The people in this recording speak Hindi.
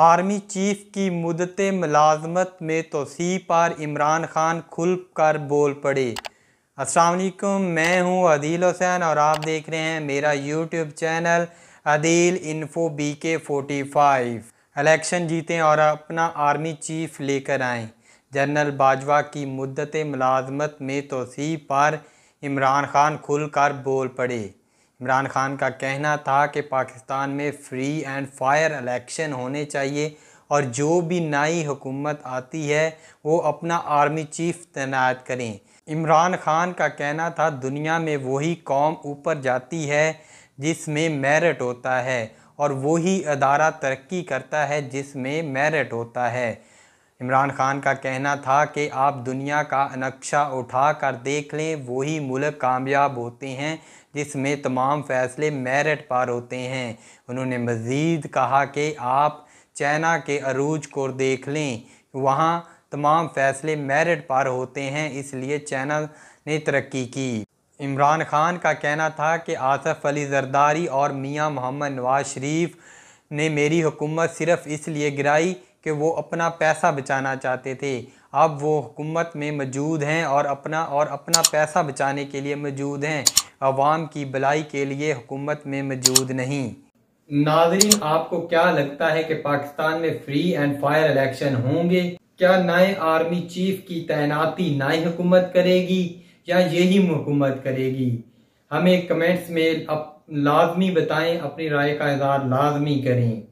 आर्मी चीफ की मुदत मुलाजमत में तोसी पर इमरान खान खुल कर बोल पड़े असलकुम मैं हूँ अदील हुसैन और आप देख रहे हैं मेरा YouTube channel Adeel info B के फोटी फाइव अलेक्शन जीतें और अपना आर्मी चीफ लेकर आएँ जनरल बाजवा की मुदत मुलाजमत में तोसी पर इमरान खान खुल कर बोल पड़े इमरान खान का कहना था कि पाकिस्तान में फ्री एंड फायर इलेक्शन होने चाहिए और जो भी नई हुकूमत आती है वो अपना आर्मी चीफ तैनात करें इमरान खान का कहना था दुनिया में वही कौम ऊपर जाती है जिसमें मेरिट होता है और वही अदारा तरक्की करता है जिसमें मेरिट होता है इमरान खान का कहना था कि आप दुनिया का नक्शा उठा कर देख लें वही मुल्क कामयाब होते हैं जिसमें तमाम फैसले मेरिट पर होते हैं उन्होंने मज़ीद कहा कि आप चाइना के अरूज को देख लें वहाँ तमाम फैसले मेरिट पर होते हैं इसलिए चाइना ने तरक्की की इमरान खान का कहना था कि आसफ़ अली जरदारी और मियां मोहम्मद नवाज शरीफ ने मेरी हुकूमत सिर्फ़ इसलिए गिराई कि वो अपना पैसा बचाना चाहते थे अब वो हुकूमत में मौजूद हैं और अपना और अपना पैसा बचाने के लिए मौजूद हैं आवाम की भलाई के लिए हुकूमत में मौजूद नहीं नाजरीन आपको क्या लगता है कि पाकिस्तान में फ्री एंड फायर इलेक्शन होंगे क्या नए आर्मी चीफ की तैनाती नई हुकूमत करेगी या यही हुकूमत करेगी हमें कमेंट्स में अब लाजमी बताएं अपनी राय का इजहार लाजमी करें